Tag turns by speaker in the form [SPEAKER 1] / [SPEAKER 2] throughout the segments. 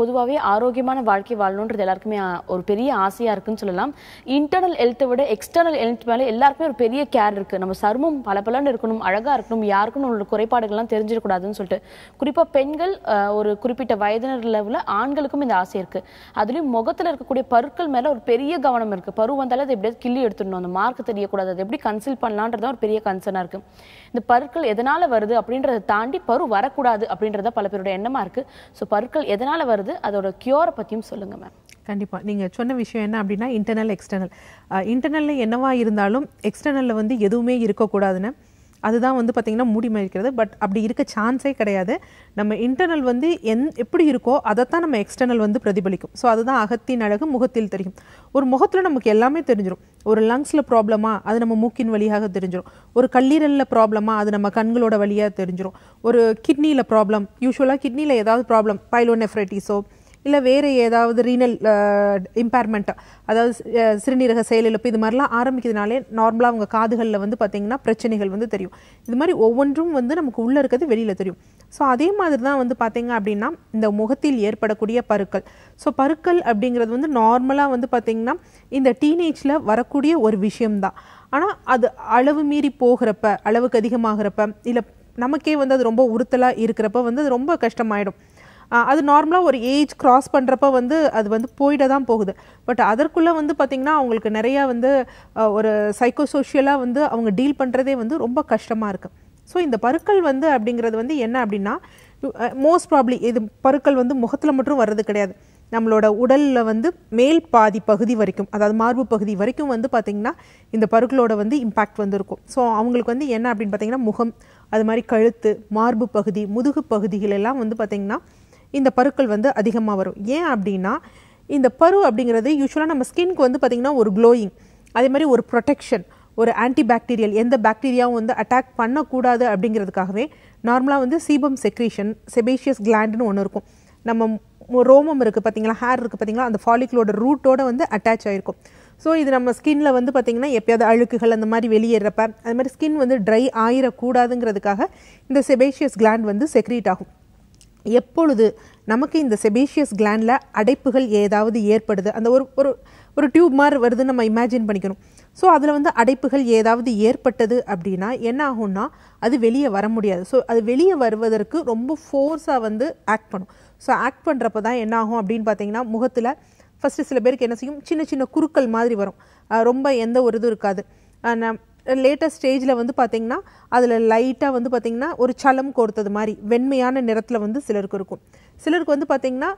[SPEAKER 1] பொதுவாகவே ஆரோக்கியமான வாழ்க்கை வாழணுன்றது எல்லாருக்குமே ஒரு பெரிய ஆசையாக இருக்குன்னு சொல்லலாம் இன்டர்னல் ஹெல்த்தை விட எக்ஸ்டர்னல் ஹெல்த் மேலே எல்லாருக்குமே ஒரு பெரிய கேர் இருக்குது நம்ம சர்மம் பல பலன்னு இருக்கணும் அழகாக இருக்கணும் யாருக்கும் நம்மளோட குறைபாடுகள்லாம் தெரிஞ்சிடக்கூடாதுன்னு சொல்லிட்டு குறிப்பாக பெண்கள் ஒரு குறிப்பிட்ட வயதினர் லெவலில் ஆண்களுக்கும் இந்த ஆசை இருக்குது அதுலேயும் முகத்தில் இருக்கக்கூடிய பருக்கள் மேலே ஒரு பெரிய கவனம் இருக்குது பரு வந்தாலும் அதை எப்படியாவது கிள்ளி எடுத்துடணும் அந்த மார்க் தெரியக்கூடாது அது எப்படி கன்சில் பண்ணலான்றதான் ஒரு பெரிய கன்சர்னாக இருக்குது இந்த பருக்கள் எதனால் வருது அப்படின்றத தாண்டி பரு வரக்கூடாது அப்படின்றத பல பேரோட எண்ணமாக இருக்குது ஸோ பருக்கள் எதனால் வருது அதாவது அதோட க்யூரை பற்றியும் சொல்லுங்கள் மேம் கண்டிப்பாக நீங்கள் சொன்ன விஷயம் என்ன அப்படின்னா இன்டர்னல் எக்ஸ்டர்னல் இன்டர்னலில் என்னவாக இருந்தாலும் எக்ஸ்டர்னலில் வந்து எதுவுமே இருக்கக்கூடாதுன்னு அதுதான் வந்து பார்த்திங்கன்னா மூடி மறைக்கிறது பட் அப்படி இருக்க சான்ஸே கிடையாது நம்ம இன்டர்னல் வந்து எந் எப்படி இருக்கோ அதைத்தான் நம்ம எக்ஸ்டர்னல் வந்து பிரதிபலிக்கும் ஸோ அதுதான் அகத்தின் அழகு முகத்தில் தெரியும் ஒரு முகத்தில் நமக்கு எல்லாமே தெரிஞ்சிடும் ஒரு லங்ஸில் ப்ராப்ளமாக அது நம்ம மூக்கின் வழியாக தெரிஞ்சிடும் ஒரு கல்லீரலில் ப்ராப்ளமாக அது நம்ம கண்களோட வழியாக தெரிஞ்சிடும் ஒரு கிட்னியில் ப்ராப்ளம் யூஸ்வலாக கிட்னியில் ஏதாவது ப்ராப்ளம் பைலோனெஃப்ரைட்டிஸோ இல்லை வேறு ஏதாவது ரீனல் இம்பேர்மெண்ட்டாக அதாவது சிறுநீரக செயலிழப்பு இது மாதிரிலாம் ஆரம்பிக்கிறதுனாலே நார்மலாக அவங்க காதுகளில் வந்து பார்த்திங்கன்னா பிரச்சனைகள் வந்து தெரியும் இது மாதிரி ஒவ்வொன்றும் வந்து நமக்கு உள்ளே இருக்கிறது வெளியில் தெரியும் ஸோ அதே மாதிரி தான் வந்து பார்த்திங்க அப்படின்னா இந்த முகத்தில் ஏற்படக்கூடிய பருக்கள் ஸோ பருக்கள் அப்படிங்கிறது வந்து நார்மலாக வந்து பார்த்திங்கன்னா இந்த டீனேஜில் வரக்கூடிய ஒரு விஷயம்தான் ஆனால் அது அளவு மீறி போகிறப்ப அளவுக்கு அதிகமாகிறப்ப இல்லை நமக்கே வந்து அது ரொம்ப உறுத்தலாக இருக்கிறப்ப வந்து அது ரொம்ப கஷ்டமாயிடும் அது நார்மலாக ஒரு ஏஜ் க்ராஸ் பண்ணுறப்ப வந்து அது வந்து போயிட தான் போகுது பட் அதற்குள்ளே வந்து பார்த்திங்கன்னா அவங்களுக்கு நிறையா வந்து ஒரு சைக்கோசோஷியலாக வந்து அவங்க டீல் பண்ணுறதே வந்து ரொம்ப கஷ்டமாக இருக்குது ஸோ இந்த பருக்கள் வந்து அப்படிங்கிறது வந்து என்ன அப்படின்னா மோஸ்ட் ப்ராப்ளி இது பருக்கள் வந்து முகத்தில் மட்டும் வர்றது கிடையாது நம்மளோட உடலில் வந்து மேல் பாதி பகுதி வரைக்கும் அதாவது மார்பு பகுதி வரைக்கும் வந்து பார்த்திங்கன்னா இந்த பருக்களோட வந்து இம்பேக்ட் வந்துருக்கும் ஸோ அவங்களுக்கு வந்து என்ன அப்படின்னு பார்த்திங்கன்னா முகம் அது மாதிரி கழுத்து மார்பு பகுதி முதுகு பகுதிகளெல்லாம் வந்து பார்த்திங்கன்னா இந்த பருக்கள் வந்து அதிகமாக வரும் ஏன் அப்படின்னா இந்த பரு அப்படிங்கிறது யூஸ்வலாக நம்ம ஸ்கின்க்கு வந்து பார்த்திங்கன்னா ஒரு க்ளோயிங் அதே மாதிரி ஒரு ப்ரொடெக்ஷன் ஒரு ஆன்டிபாக்டீரியல் எந்த பாக்டீரியாவும் வந்து அட்டாக் பண்ணக்கூடாது அப்படிங்கிறதுக்காகவே நார்மலாக வந்து சீபம் செக்ரீஷன் செபேஷியஸ் கிளாண்டுன்னு ஒன்று இருக்கும் நம்ம ரோமம் இருக்குது பார்த்திங்களா ஹேர் இருக்குது பார்த்திங்களா அந்த ஃபாலிக்லோட ரூட்டோட வந்து அட்டாச் ஆகிருக்கும் ஸோ இது நம்ம ஸ்கின்ல வந்து பார்த்திங்கன்னா எப்பயாவது அழுக்குகள் அந்த மாதிரி வெளியேறப்ப அது மாதிரி ஸ்கின் வந்து ட்ரை ஆயிடக்கூடாதுங்கிறதுக்காக இந்த செபேஷியஸ் கிளாண்ட் வந்து செக்ரீட் ஆகும் எப்பொழுது நமக்கு இந்த செபேஷியஸ் கிளாண்டில் அடைப்புகள் ஏதாவது ஏற்படுது அந்த ஒரு ஒரு ஒரு டியூப் மாதிரி வருதுன்னு நம்ம இமேஜின் பண்ணிக்கணும் ஸோ அதில் வந்து அடைப்புகள் ஏதாவது ஏற்பட்டது அப்படின்னா என்ன ஆகும்னா அது வெளியே வர முடியாது ஸோ அது வெளியே வருவதற்கு ரொம்ப ஃபோர்ஸாக வந்து ஆக்ட் பண்ணும் ஸோ ஆக்ட் பண்ணுறப்ப தான் என்ன ஆகும் அப்படின்னு பார்த்தீங்கன்னா முகத்தில் ஃபஸ்ட்டு சில பேருக்கு என்ன செய்யும் சின்ன சின்ன குறுக்கள் மாதிரி வரும் ரொம்ப எந்த ஒரு இதுவும் இருக்காது லேட்டஸ்ட் ஸ்டேஜில் வந்து பார்த்திங்கன்னா அதில் லைட்டாக வந்து பார்த்திங்கன்னா ஒரு சலம் கோர்த்தது மாதிரி வெண்மையான நிறத்தில் வந்து சிலருக்கு இருக்கும் சிலருக்கு வந்து பார்த்திங்கன்னா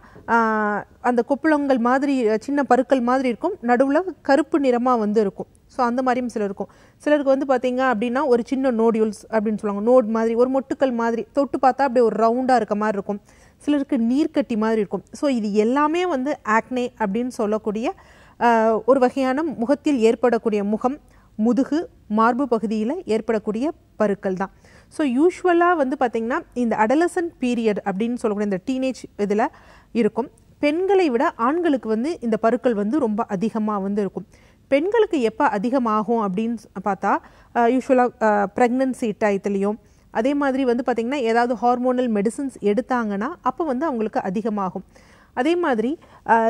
[SPEAKER 1] அந்த கொப்புளங்கள் மாதிரி சின்ன பருக்கள் மாதிரி இருக்கும் நடுவில் கருப்பு நிறமாக வந்து இருக்கும் ஸோ அந்த மாதிரியும் சிலர் இருக்கும் சிலருக்கு வந்து பார்த்திங்க அப்படின்னா ஒரு சின்ன நோடியூல்ஸ் அப்படின்னு சொல்லுவாங்க நோட் மாதிரி ஒரு மொட்டுக்கள் மாதிரி தொட்டு பார்த்தா அப்படியே ஒரு ரவுண்டாக இருக்க மாதிரி இருக்கும் சிலருக்கு நீர்க்கட்டி மாதிரி இருக்கும் ஸோ இது எல்லாமே வந்து ஆக்னே அப்படின்னு சொல்லக்கூடிய ஒரு வகையான முகத்தில் ஏற்படக்கூடிய முகம் முதுகு மார்பு பகுதியில் ஏற்படக்கூடிய பருக்கள் தான் ஸோ யூஸ்வலாக வந்து பார்த்திங்கன்னா இந்த அடலசன் பீரியட் அப்படின்னு சொல்லக்கூடிய இந்த டீனேஜ் இதில் இருக்கும் பெண்களை விட ஆண்களுக்கு வந்து இந்த பருக்கள் வந்து ரொம்ப அதிகமாக வந்து இருக்கும் பெண்களுக்கு எப்போ அதிகமாகும் அப்படின்னு பார்த்தா யூஸ்வலாக ப்ரெக்னன்சி டயத்துலேயும் அதே மாதிரி வந்து பார்த்திங்கன்னா ஏதாவது ஹார்மோனல் மெடிசின்ஸ் எடுத்தாங்கன்னா அப்போ வந்து அவங்களுக்கு அதிகமாகும் அதே மாதிரி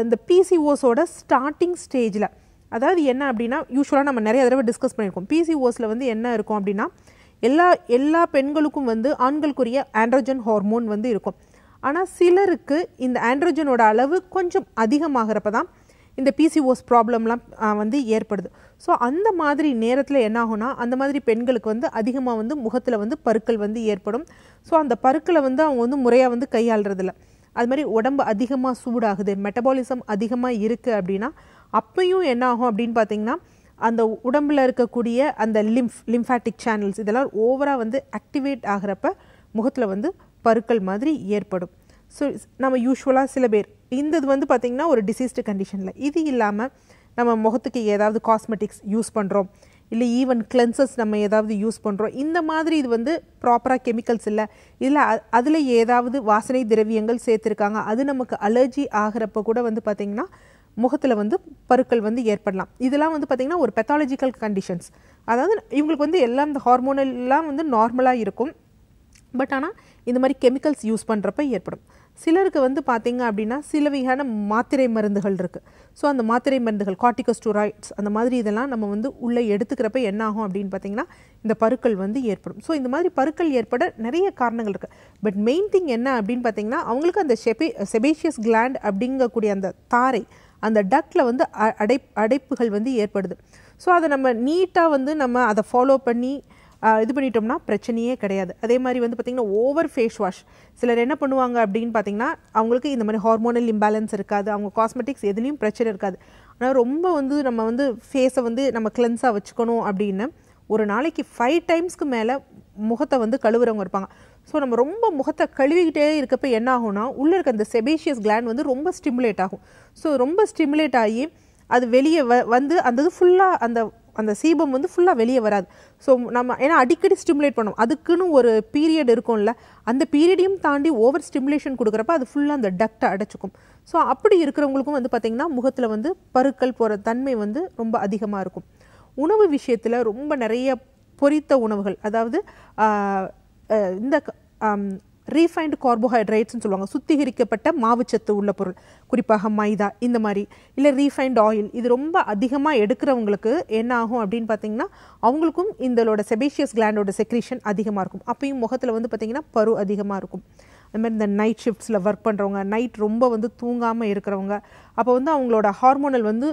[SPEAKER 1] இந்த பிசிஓஸோட ஸ்டார்டிங் ஸ்டேஜில் அதாவது என்ன அப்படின்னா யூஸ்வலாக நம்ம நிறைய தடவை டிஸ்கஸ் பண்ணியிருக்கோம் பிசிஓஸில் வந்து என்ன இருக்கும் அப்படின்னா எல்லா எல்லா பெண்களுக்கும் வந்து ஆண்களுக்குரிய ஆண்ட்ரோஜன் ஹார்மோன் வந்து இருக்கும் ஆனால் சிலருக்கு இந்த ஆண்ட்ரோஜனோட அளவு கொஞ்சம் அதிகமாகிறப்ப தான் இந்த பிசிஓஸ் ப்ராப்ளம்லாம் வந்து ஏற்படுது ஸோ அந்த மாதிரி நேரத்தில் என்ன ஆகும்னா அந்த மாதிரி பெண்களுக்கு வந்து அதிகமாக வந்து முகத்தில் வந்து பருக்கள் வந்து ஏற்படும் ஸோ அந்த பருக்களை வந்து அவங்க வந்து முறையாக வந்து கையாளுறதில்ல அது மாதிரி உடம்பு அதிகமாக சூடாகுது மெட்டபாலிசம் அதிகமாக இருக்குது அப்படின்னா அப்பையும் என்ன ஆகும் அப்படின்னு பார்த்தீங்கன்னா அந்த உடம்பில் இருக்கக்கூடிய அந்த லிம்ஃப் லிம்ஃபேட்டிக் சேனல்ஸ் இதெல்லாம் ஓவராக வந்து ஆக்டிவேட் ஆகிறப்ப முகத்தில் வந்து பருக்கள் மாதிரி ஏற்படும் ஸோ நம்ம யூஸ்வலாக சில பேர் இந்த இது வந்து பார்த்திங்கன்னா ஒரு டிசீஸ்டு கண்டிஷனில் இது இல்லாமல் நம்ம முகத்துக்கு ஏதாவது காஸ்மெட்டிக்ஸ் யூஸ் பண்ணுறோம் இல்லை ஈவன் கிளென்சஸ் நம்ம ஏதாவது யூஸ் பண்ணுறோம் இந்த மாதிரி இது வந்து ப்ராப்பராக கெமிக்கல்ஸ் இல்லை இல்லை அதில் ஏதாவது வாசனை திரவியங்கள் சேர்த்துருக்காங்க அது நமக்கு அலர்ஜி ஆகிறப்ப கூட வந்து பார்த்திங்கன்னா முகத்தில் வந்து பருக்கள் வந்து ஏற்படலாம் இதெல்லாம் வந்து பார்த்திங்கன்னா ஒரு பெத்தாலஜிக்கல் கண்டிஷன்ஸ் அதாவது இவங்களுக்கு வந்து எல்லாம் இந்த ஹார்மோனெல்லாம் வந்து நார்மலாக இருக்கும் பட் ஆனால் இந்த மாதிரி கெமிக்கல்ஸ் யூஸ் பண்ணுறப்ப ஏற்படும் சிலருக்கு வந்து பார்த்திங்க அப்படின்னா சில வகையான மாத்திரை மருந்துகள் இருக்குது ஸோ அந்த மாத்திரை மருந்துகள் காட்டிகஸ்டூராய்ட்ஸ் அந்த மாதிரி இதெல்லாம் நம்ம வந்து உள்ளே எடுத்துக்கிறப்ப என்ன ஆகும் அப்படின்னு பார்த்திங்கன்னா இந்த பருக்கள் வந்து ஏற்படும் ஸோ இந்த மாதிரி பருக்கள் ஏற்பட நிறைய காரணங்கள் இருக்குது பட் மெயின் திங் என்ன அப்படின்னு பார்த்திங்கன்னா அவங்களுக்கு அந்த செபே செபேஷியஸ் கிளாண்ட் அப்படிங்கக்கூடிய அந்த தாரை அந்த டக்கில் வந்து அடை அடைப்புகள் வந்து ஏற்படுது ஸோ அதை நம்ம நீட்டாக வந்து நம்ம அதை ஃபாலோ பண்ணி இது பண்ணிட்டோம்னா பிரச்சனையே கிடையாது அதே மாதிரி வந்து பார்த்திங்கன்னா ஓவர் ஃபேஸ் வாஷ் சிலர் என்ன பண்ணுவாங்க அப்படின்னு பார்த்திங்கன்னா அவங்களுக்கு இந்த மாதிரி ஹார்மோனல் இம்பேலன்ஸ் இருக்காது அவங்க காஸ்மெட்டிக்ஸ் எதுலேயும் பிரச்சனை இருக்காது ஆனால் ரொம்ப வந்து நம்ம வந்து ஃபேஸை வந்து நம்ம கிளென்ஸாக வச்சுக்கணும் அப்படின்னு ஒரு நாளைக்கு ஃபைவ் டைம்ஸ்க்கு மேலே முகத்தை வந்து கழுவுறவங்க இருப்பாங்க ஸோ நம்ம ரொம்ப முகத்தை கழுவிக்கிட்டே இருக்கப்போ என்ன ஆகும்னா உள்ளே இருக்க அந்த செபேஷியஸ் கிளாண்ட் வந்து ரொம்ப ஸ்டிமுலேட் ஆகும் ஸோ ரொம்ப ஸ்டிமுலேட் ஆகி அது வெளியே வ வந்து அந்த இது ஃபுல்லாக அந்த அந்த சீபம் வந்து ஃபுல்லாக வெளியே வராது ஸோ நம்ம ஏன்னா அடிக்கடி ஸ்டிமுலேட் பண்ணோம் அதுக்குன்னு ஒரு பீரியட் இருக்கும்ல அந்த பீரியடையும் தாண்டி ஓவர் ஸ்டிமுலேஷன் கொடுக்குறப்ப அது ஃபுல்லாக அந்த டக்டை அடைச்சிக்கும் ஸோ அப்படி இருக்கிறவங்களுக்கும் வந்து பார்த்திங்கன்னா முகத்தில் வந்து பருக்கள் போகிற தன்மை வந்து ரொம்ப அதிகமாக இருக்கும் உணவு விஷயத்தில் ரொம்ப நிறைய பொரித்த உணவுகள் அதாவது இந்த ரீஃபைன்டு கார்போஹைட்ரேட்ஸ்னு சொல்லுவாங்க சுத்திகரிக்கப்பட்ட மாவுச்சத்து உள்ள பொருள் குறிப்பாக மைதா இந்த மாதிரி இல்லை ரீஃபைண்ட் ஆயில் இது ரொம்ப அதிகமாக எடுக்கிறவங்களுக்கு என்ன ஆகும் அப்படின்னு பார்த்தீங்கன்னா அவங்களுக்கும் இந்தளோட செபேஷியஸ் கிளாண்டோட செக்ரீஷன் அதிகமாக இருக்கும் அப்பயும் முகத்தில் வந்து பார்த்திங்கன்னா பரு அதிகமாக இருக்கும் அதுமாதிரி மாதிரி இந்த நைட் ஷிஃப்ட்ஸில் ஒர்க் பண்ணுறவங்க நைட் ரொம்ப வந்து தூங்காமல் இருக்கிறவங்க அப்போ வந்து அவங்களோட ஹார்மோனல் வந்து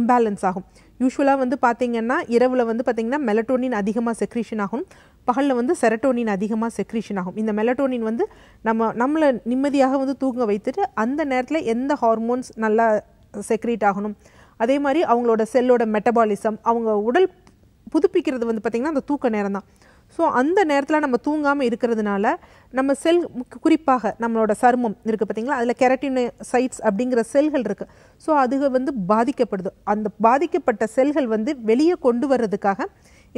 [SPEAKER 1] இம்பேலன்ஸ் ஆகும் யூஸ்வலாக வந்து பார்த்திங்கன்னா இரவில் வந்து பார்த்திங்கன்னா மெலட்டோனின் அதிகமாக செக்ரீஷன் ஆகும் பகலில் வந்து செரட்டோனின் அதிகமாக செக்ரீஷன் ஆகும் இந்த மெலட்டோனின் வந்து நம்ம நம்மளை நிம்மதியாக வந்து தூங்க வைத்துட்டு அந்த நேரத்தில் எந்த ஹார்மோன்ஸ் நல்லா செக்ரீட் ஆகணும் அதே மாதிரி அவங்களோட செல்லோட மெட்டபாலிசம் அவங்க உடல் புதுப்பிக்கிறது வந்து பார்த்திங்கன்னா அந்த தூக்க நேரம் தான் ஸோ அந்த நேரத்தில் நம்ம தூங்காமல் இருக்கிறதுனால நம்ம செல் குறிப்பாக நம்மளோட சருமம் இருக்குது பார்த்திங்களா அதில் கெரட்டின் சைட்ஸ் அப்படிங்கிற செல்கள் இருக்குது ஸோ அது வந்து பாதிக்கப்படுது அந்த பாதிக்கப்பட்ட செல்கள் வந்து வெளியே கொண்டு வர்றதுக்காக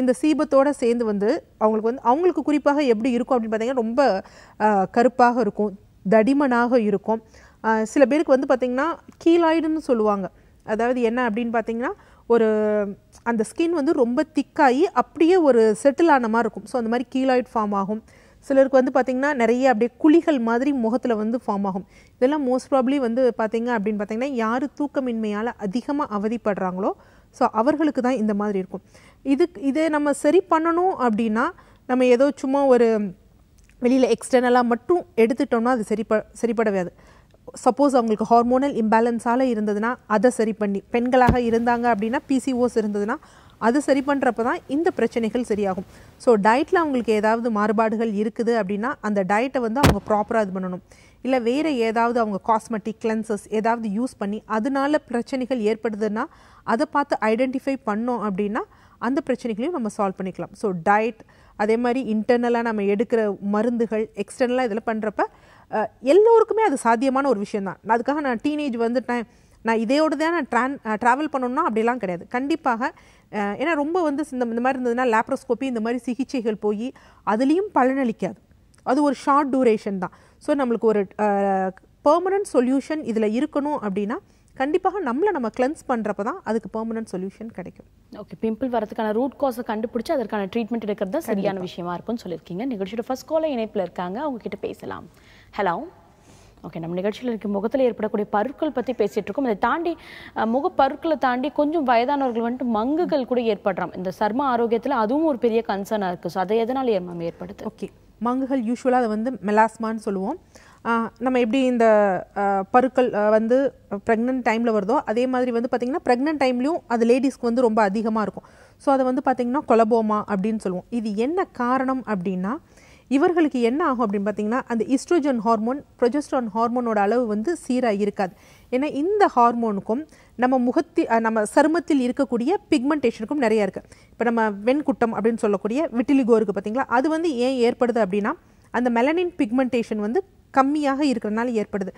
[SPEAKER 1] இந்த சீபத்தோடு சேர்ந்து வந்து அவங்களுக்கு வந்து அவங்களுக்கு குறிப்பாக எப்படி இருக்கும் அப்படின்னு பார்த்தீங்கன்னா ரொம்ப கருப்பாக இருக்கும் தடிமனாக இருக்கும் சில பேருக்கு வந்து பார்த்திங்கன்னா கீலாய்டுன்னு சொல்லுவாங்க அதாவது என்ன அப்படின்னு பார்த்திங்கன்னா ஒரு அந்த ஸ்கின் வந்து ரொம்ப திக்காகி அப்படியே ஒரு செட்டில் ஆன மாதிரி இருக்கும் ஸோ அந்த மாதிரி கீலாய்டு ஃபார்ம் ஆகும் சிலருக்கு வந்து பார்த்திங்கன்னா நிறைய அப்படியே குழிகள் மாதிரி முகத்தில் வந்து ஃபார்ம் ஆகும் இதெல்லாம் மோஸ்ட் ப்ராப்ளி வந்து பார்த்திங்க அப்படின்னு பார்த்திங்கன்னா யார் தூக்கமின்மையால் அதிகமாக அவதிப்படுறாங்களோ ஸோ அவர்களுக்கு தான் இந்த மாதிரி இருக்கும் இதுக்கு இதை நம்ம சரி பண்ணணும் அப்படின்னா நம்ம ஏதோ சும்மா ஒரு வெளியில் எக்ஸ்டர்னலாக மட்டும் எடுத்துட்டோம்னா அது சரிப்ப சரிப்படவையாது சப்போஸ் அவங்களுக்கு ஹார்மோனல் இம்பேலன்ஸால் இருந்ததுன்னா அதை சரி பண்ணி பெண்களாக இருந்தாங்க அப்படின்னா பிசிஓஸ் இருந்ததுன்னா அது சரி பண்ணுறப்ப தான் இந்த பிரச்சனைகள் சரியாகும் ஸோ டயட்டில் அவங்களுக்கு ஏதாவது மாறுபாடுகள் இருக்குது அப்படின்னா அந்த டயட்டை வந்து அவங்க ப்ராப்பராக இது பண்ணணும் இல்லை வேறு ஏதாவது அவங்க காஸ்மெட்டிக் கிளென்சஸ் ஏதாவது யூஸ் பண்ணி அதனால பிரச்சனைகள் ஏற்படுதுன்னா அதை பார்த்து ஐடென்டிஃபை பண்ணோம் அப்படின்னா அந்த பிரச்சனைகளையும் நம்ம சால்வ் பண்ணிக்கலாம் ஸோ டயட் அதே மாதிரி இன்டர்னலாக நம்ம எடுக்கிற மருந்துகள் எக்ஸ்டர்னலாக இதில் பண்ணுறப்ப எல்லோருக்குமே அது சாத்தியமான ஒரு விஷயந்தான் அதுக்காக நான் டீனேஜ் வந்துட்டேன் நான் இதையோடு தான் நான் ட்ரான் ட்ராவல் பண்ணணுன்னா அப்படிலாம் கிடையாது கண்டிப்பாக ஏன்னா ரொம்ப வந்து இந்த இந்த மாதிரி இருந்ததுன்னா லேப்ரோஸ்கோப்பி இந்த மாதிரி சிகிச்சைகள் போய் அதுலேயும் பலனளிக்காது அது ஒரு ஷார்ட் டூரேஷன் தான் ஸோ நம்மளுக்கு ஒரு பர்மனன்ட் சொல்யூஷன் இதில் இருக்கணும் அப்படின்னா கண்டிப்பாக நம்மளை நம்ம கிளென்ஸ் பண்ணுறப்ப தான் அதுக்கு பெர்மனன்ட் சொல்யூஷன் கிடைக்கும் ஓகே பிம்பிள் வரதுக்கான ரூட் காஸை கண்டுபிடிச்சி அதற்கான ட்ரீட்மெண்ட் எடுக்கிறது தான் சரியான விஷயமா இருக்கும்னு சொல்லியிருக்கீங்க நிகழ்ச்சியோட ஃபர்ஸ்ட் கோலை இணைப்பில் இருக்காங்க அவங்க கிட்ட பேசலாம் ஹலோ ஓகே நம்ம நிகழ்ச்சியில் இருக்க முகத்தில் ஏற்படக்கூடிய பருக்கள் பற்றி பேசிகிட்டு இருக்கோம் அதை தாண்டி முகப்பருக்களை தாண்டி கொஞ்சம் வயதானவர்கள் வந்துட்டு மங்குகள் கூட ஏற்படுறோம் இந்த சர்ம ஆரோக்கியத்தில் அதுவும் ஒரு பெரிய கன்சர்னாக இருக்குது ஸோ அதை எதனால் ஏற்படுது ஓகே மங்குகள் யூஸ்வலாக அதை வந்து மெலாஸ்மான்னு சொல்லுவோம் நம்ம எப்படி இந்த பருக்கள் வந்து ப்ரெக்னென்ட் டைமில் வருதோ அதே மாதிரி வந்து பார்த்திங்கன்னா ப்ரெக்னென்ட் டைம்லேயும் அது லேடிஸ்க்கு வந்து ரொம்ப அதிகமாக இருக்கும் ஸோ அதை வந்து பார்த்திங்கன்னா கொலபோமா அப்படின்னு சொல்லுவோம் இது என்ன காரணம் அப்படின்னா இவர்களுக்கு என்ன ஆகும் அப்படின்னு பார்த்தீங்கன்னா அந்த இஸ்ட்ரோஜன் ஹார்மோன் ப்ரொஜெஸ்ட்ரான் ஹார்மோனோட அளவு வந்து சீராக இருக்காது ஏன்னா இந்த ஹார்மோனுக்கும் நம்ம முகத்தி நம்ம சருமத்தில் இருக்கக்கூடிய பிக்மெண்டேஷனுக்கும் நிறையா இருக்குது இப்போ நம்ம வெண்குட்டம் அப்படின்னு சொல்லக்கூடிய விட்டிலிகோ இருக்குது பார்த்திங்களா அது வந்து ஏன் ஏற்படுது அப்படின்னா அந்த மெலனின் பிக்மெண்டேஷன் வந்து கம்மியாக இருக்கிறனால ஏற்படுது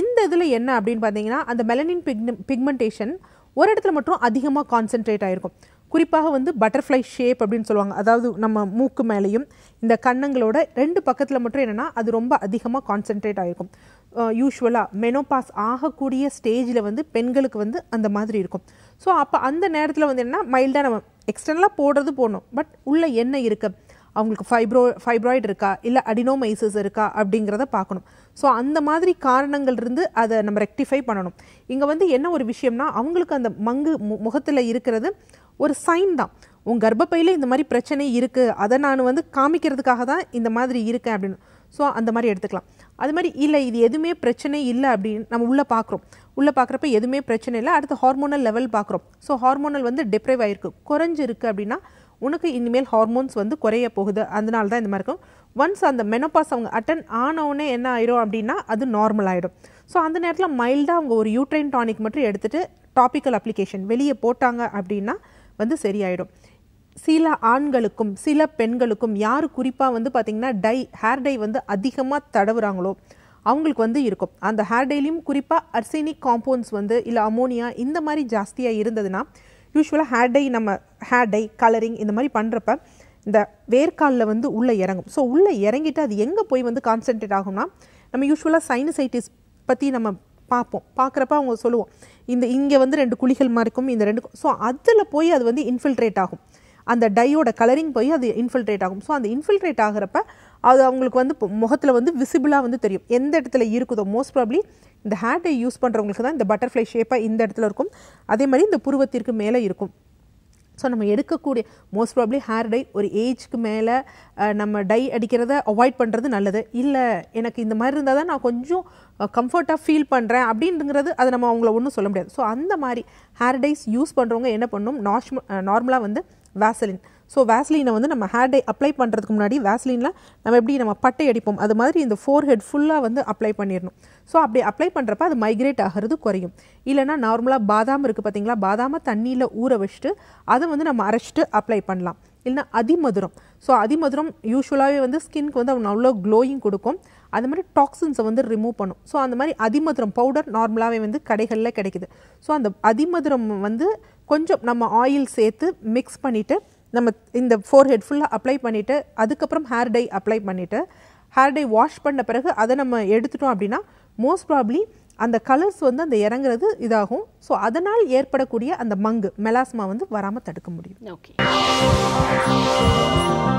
[SPEAKER 1] இந்த இதில் என்ன அப்படின்னு பார்த்தீங்கன்னா அந்த மெலனின் பிக் பிக்மெண்டேஷன் ஒரு இடத்துல மட்டும் அதிகமாக கான்சென்ட்ரேட் ஆகிருக்கும் குறிப்பாக வந்து பட்டர்ஃப்ளை ஷேப் அப்படின்னு சொல்லுவாங்க அதாவது நம்ம மூக்கு மேலேயும் இந்த கண்ணங்களோட ரெண்டு பக்கத்தில் மட்டும் என்னென்னா அது ரொம்ப அதிகமாக கான்சென்ட்ரேட் ஆகிருக்கும் யூஸ்வலாக மெனோபாஸ் ஆகக்கூடிய ஸ்டேஜில் வந்து பெண்களுக்கு வந்து அந்த மாதிரி இருக்கும் ஸோ அப்போ அந்த நேரத்தில் வந்து என்னென்னா மைல்டாக நம்ம எக்ஸ்டர்னலாக போடுறது போடணும் பட் உள்ளே என்ன இருக்குது அவங்களுக்கு ஃபைப்ரோ ஃபைப்ராய்டு இருக்கா இல்லை அடினோமைசஸ் இருக்கா அப்படிங்கிறத பார்க்கணும் ஸோ அந்த மாதிரி காரணங்கள் இருந்து அதை நம்ம ரெக்டிஃபை பண்ணணும் இங்கே வந்து என்ன ஒரு விஷயம்னா அவங்களுக்கு அந்த மங்கு மு முகத்தில் இருக்கிறது ஒரு சைன் தான் உன் கர்ப்பப்பையில் இந்த மாதிரி பிரச்சனை இருக்குது அதை நான் வந்து காமிக்கிறதுக்காக தான் இந்த மாதிரி இருக்கேன் அப்படின்னு ஸோ அந்த மாதிரி எடுத்துக்கலாம் அது மாதிரி இல்லை இது எதுவுமே பிரச்சனை இல்லை அப்படின்னு நம்ம உள்ளே பார்க்குறோம் உள்ளே பார்க்குறப்ப எதுவுமே பிரச்சனை இல்லை அடுத்து ஹார்மோனல் லெவல் பார்க்குறோம் ஸோ ஹார்மோனல் வந்து டிப்ரைவ் ஆகிருக்கு குறைஞ்சிருக்கு அப்படின்னா உனக்கு இனிமேல் ஹார்மோன்ஸ் வந்து குறைய போகுது அதனால தான் இந்த மாதிரி இருக்கும் ஒன்ஸ் அந்த மெனோபாஸ் அவங்க அட்டன் ஆனவுடனே என்ன ஆயிரும் அப்படின்னா அது நார்மல் ஆகிடும் ஸோ அந்த நேரத்தில் மைல்டாக அவங்க ஒரு யூட்ரைன் டானிக் மட்டும் எடுத்துகிட்டு டாபிக்கல் அப்ளிகேஷன் வெளியே போட்டாங்க அப்படின்னா வந்து சரியாயிடும் சில ஆண்களுக்கும் சில பெண்களுக்கும் யார் குறிப்பாக வந்து பார்த்திங்கன்னா டை ஹேர் டை வந்து அதிகமாக தடவுறாங்களோ அவங்களுக்கு வந்து இருக்கும் அந்த ஹேர் டைலையும் குறிப்பாக அர்சினிக் காம்பவுண்ட்ஸ் வந்து இல்லை அமோனியா இந்த மாதிரி ஜாஸ்தியாக இருந்ததுன்னா யூஸ்வலாக ஹேட் டை நம்ம ஹேட் டை கலரிங் இந்த மாதிரி பண்ணுறப்ப இந்த வேர்க்காலில் வந்து உள்ளே இறங்கும் ஸோ உள்ளே இறங்கிட்டு அது எங்கே போய் வந்து கான்சென்ட்ரேட் ஆகும்னா நம்ம யூஸ்வலாக சைனசைட்டிஸ் பற்றி நம்ம பார்ப்போம் பார்க்குறப்ப அவங்க சொல்லுவோம் இந்த இங்கே வந்து ரெண்டு குழிகள் மாதிரி இருக்கும் இந்த ரெண்டு ஸோ அதில் போய் அது வந்து இன்ஃபில்ட்ரேட் ஆகும் அந்த டையோட கலரிங் போய் அது இன்ஃபில்ட்ரேட் ஆகும் ஸோ அந்த இன்ஃபில்ட்ரேட் ஆகிறப்ப அது அவங்களுக்கு வந்து முகத்தில் வந்து விசிபிளாக வந்து தெரியும் எந்த இடத்துல இருக்குதோ மோஸ்ட் ப்ராப்ளி இந்த ஹேட்டை யூஸ் பண்ணுறவங்களுக்கு தான் இந்த பட்டர்ஃப்ளை ஷேப்பாக இந்த இடத்துல இருக்கும் அதே மாதிரி இந்த புருவத்திற்கு மேலே இருக்கும் ஸோ நம்ம எடுக்கக்கூடிய மோஸ்ட் ப்ராப்ளி ஹேர் டை ஒரு ஏஜ்க்கு மேலே நம்ம டை அடிக்கிறத அவாய்ட் பண்ணுறது நல்லது இல்லை எனக்கு இந்த மாதிரி இருந்தால் தான் நான் கொஞ்சம் கம்ஃபர்ட்டாக ஃபீல் பண்ணுறேன் அப்படின்றது அதை நம்ம அவங்கள ஒன்றும் சொல்ல முடியாது ஸோ அந்த மாதிரி ஹேர் டைஸ் யூஸ் பண்ணுறவங்க என்ன பண்ணணும் நார்மலாக வந்து வேசலின் ஸோ வேஸ்லீனை வந்து நம்ம ஹேர்டை அப்ளை பண்ணுறதுக்கு முன்னாடி வேஸ்லீனில் நம்ம எப்படி நம்ம பட்டை அடிப்போம் அது மாதிரி இந்த ஃபோர் ஹெட் ஃபுல்லாக வந்து அப்ளை பண்ணிடணும் ஸோ அப்படி அப்ளை பண்ணுறப்ப அது மைக்ரேட் ஆகிறது குறையும் இல்லைனா நார்மலாக பாதாம் இருக்குது பார்த்தீங்களா பாதாமை தண்ணியில் ஊற வச்சுட்டு அதை வந்து நம்ம அரைச்சிட்டு அப்ளை பண்ணலாம் இல்லைனா அதிமதுரம் ஸோ அதிமதுரம் யூஸ்வலாகவே வந்து ஸ்கின்க்கு வந்து அவங்க அவ்வளோ க்ளோயிங் கொடுக்கும் அது மாதிரி டாக்ஸின்ஸை வந்து ரிமூவ் பண்ணும் ஸோ அந்த மாதிரி அதிமதுரம் பவுடர் நார்மலாகவே வந்து கடைகளில் கிடைக்குது ஸோ அந்த அதிமதுரம் வந்து கொஞ்சம் நம்ம ஆயில் சேர்த்து மிக்ஸ் பண்ணிவிட்டு நம்ம இந்த ஃபோர் ஹெட் ஃபுல்லாக அப்ளை பண்ணிவிட்டு அதுக்கப்புறம் ஹேர் டை அப்ளை பண்ணிவிட்டு ஹேர் டை வாஷ் பண்ண பிறகு அதை நம்ம எடுத்துட்டோம் அப்படின்னா மோஸ்ட் ப்ராப்ளி அந்த கலர்ஸ் வந்து அந்த இறங்குறது இதாகும் ஸோ அதனால் ஏற்படக்கூடிய அந்த மங்கு மெலாஸ்மா வந்து வராமல் தடுக்க முடியும் ஓகே